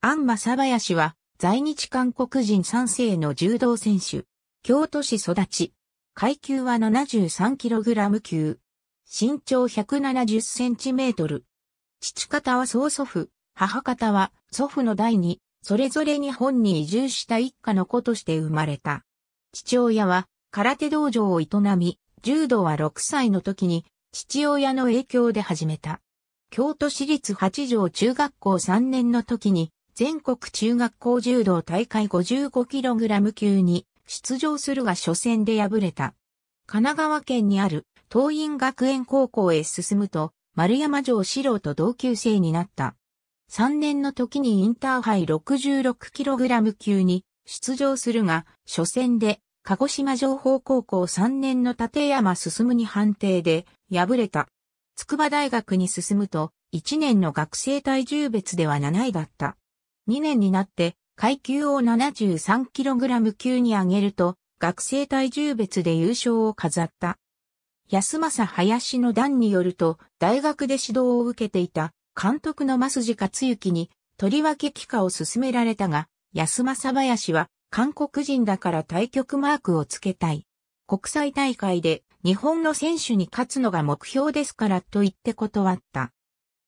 アン・マサバヤ氏は、在日韓国人3世の柔道選手。京都市育ち。階級は 73kg 級。身長 170cm。父方は曽祖父、母方は祖父の代に、それぞれ日本に移住した一家の子として生まれた。父親は空手道場を営み、柔道は6歳の時に父親の影響で始めた。京都市立八条中学校3年の時に全国中学校柔道大会 55kg 級に出場するが初戦で敗れた。神奈川県にある東院学園高校へ進むと、丸山城四郎と同級生になった。3年の時にインターハイ 66kg 級に出場するが、初戦で鹿児島情報高校3年の立山進に判定で敗れた。筑波大学に進むと、1年の学生体重別では7位だった。2年になって階級を 73kg 級に上げると学生体重別で優勝を飾った。安政林の段によると大学で指導を受けていた監督の増地克幸にとりわけ帰化を勧められたが安政林は韓国人だから対局マークをつけたい。国際大会で日本の選手に勝つのが目標ですからと言って断った。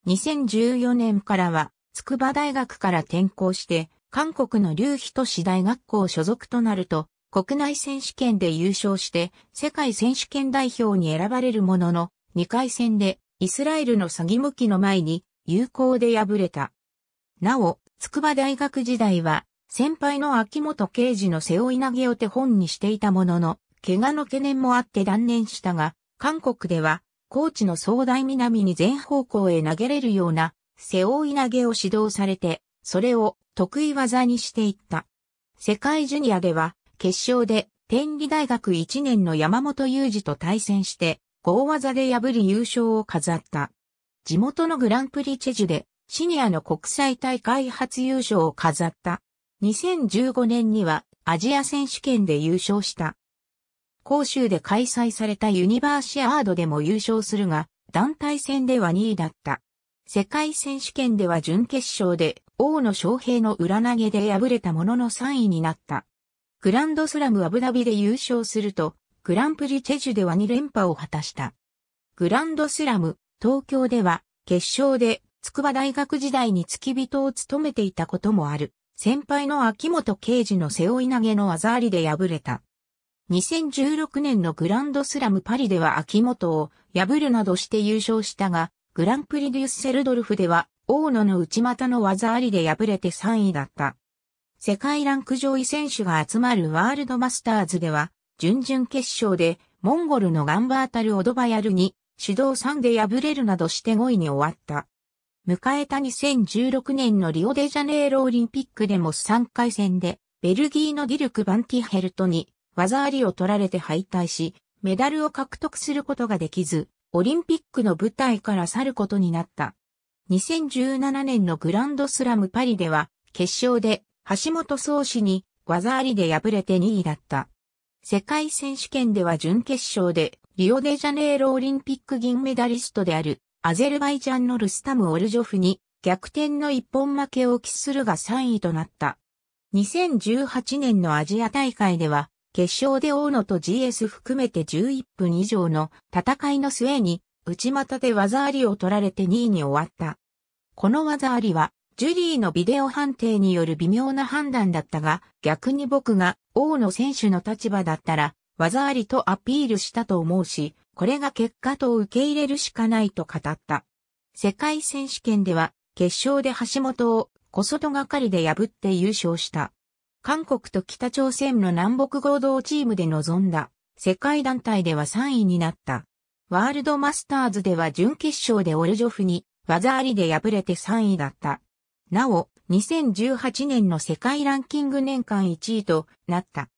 2014年からは筑波大学から転校して、韓国の劉都市大学校所属となると、国内選手権で優勝して、世界選手権代表に選ばれるものの、2回戦で、イスラエルの詐欺向きの前に、有効で敗れた。なお、筑波大学時代は、先輩の秋元刑事の背負い投げを手本にしていたものの、怪我の懸念もあって断念したが、韓国では、コーチの壮大南に全方向へ投げれるような背負い投げを指導されて、それを得意技にしていった。世界ジュニアでは、決勝で天理大学1年の山本雄二と対戦して、合技で破り優勝を飾った。地元のグランプリチェジュで、シニアの国際大会初優勝を飾った。2015年にはアジア選手権で優勝した。杭州で開催されたユニバーシアードでも優勝するが、団体戦では2位だった。世界選手権では準決勝で大野翔平の裏投げで敗れたものの3位になった。グランドスラムアブダビで優勝すると、グランプリチェジュでは2連覇を果たした。グランドスラム、東京では、決勝で、筑波大学時代に付き人を務めていたこともある、先輩の秋元刑事の背負い投げの技ありで敗れた。2016年のグランドスラムパリでは秋元を破るなどして優勝したが、グランプリデュッセルドルフでは、大野の内股の技ありで敗れて3位だった。世界ランク上位選手が集まるワールドマスターズでは、準々決勝で、モンゴルのガンバータル・オドバヤルに、指導3で敗れるなどして5位に終わった。迎えた2016年のリオデジャネイロオリンピックでも3回戦で、ベルギーのディルク・バンティヘルトに技ありを取られて敗退し、メダルを獲得することができず、オリンピックの舞台から去ることになった。2017年のグランドスラムパリでは、決勝で橋本総氏に技ありで敗れて2位だった。世界選手権では準決勝で、リオデジャネイロオリンピック銀メダリストである、アゼルバイジャンのルスタム・オルジョフに、逆転の一本負けを期するが3位となった。2018年のアジア大会では、決勝で大野と GS 含めて11分以上の戦いの末に内股で技ありを取られて2位に終わった。この技ありは、ジュリーのビデオ判定による微妙な判断だったが、逆に僕が大野選手の立場だったら、技ありとアピールしたと思うし、これが結果と受け入れるしかないと語った。世界選手権では、決勝で橋本を小外がかりで破って優勝した。韓国と北朝鮮の南北合同チームで臨んだ。世界団体では3位になった。ワールドマスターズでは準決勝でオルジョフに技ありで敗れて3位だった。なお、2018年の世界ランキング年間1位となった。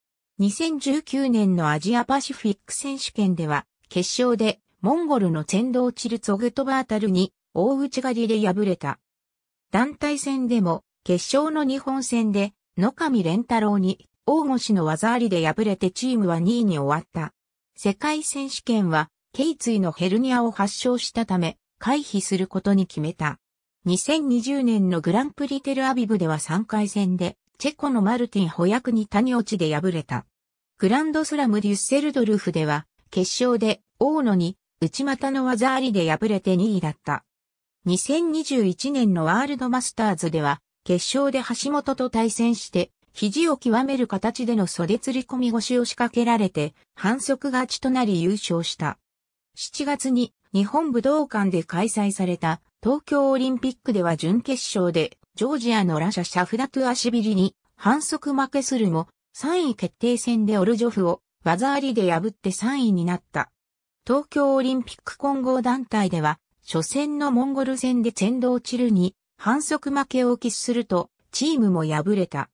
2019年のアジアパシフィック選手権では、決勝でモンゴルの先導チルツォグトバータルに大内刈りで敗れた。団体戦でも決勝の日本戦で野上連太郎に大越の技ありで敗れてチームは2位に終わった。世界選手権は、頸椎のヘルニアを発症したため、回避することに決めた。2020年のグランプリテルアビブでは3回戦で、チェコのマルティン捕役に谷落ちで敗れた。グランドスラムデュッセルドルフでは、決勝で、大野に、内股の技ありで敗れて2位だった。2021年のワールドマスターズでは、決勝で橋本と対戦して、肘を極める形での袖釣り込み腰を仕掛けられて、反則勝ちとなり優勝した。7月に日本武道館で開催された東京オリンピックでは準決勝でジョージアのラシャ・シャフダトゥアシビリに反則負けするも3位決定戦でオルジョフを技ありで破って3位になった。東京オリンピック混合団体では初戦のモンゴル戦で先導チルに反則負けを喫すると、チームも敗れた。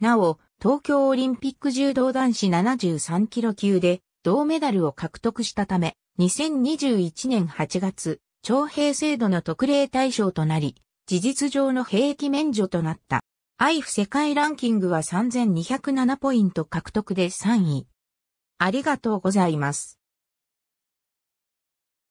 なお、東京オリンピック柔道男子73キロ級で銅メダルを獲得したため、2021年8月、徴兵制度の特例対象となり、事実上の兵役免除となった。IF 世界ランキングは3207ポイント獲得で3位。ありがとうございます。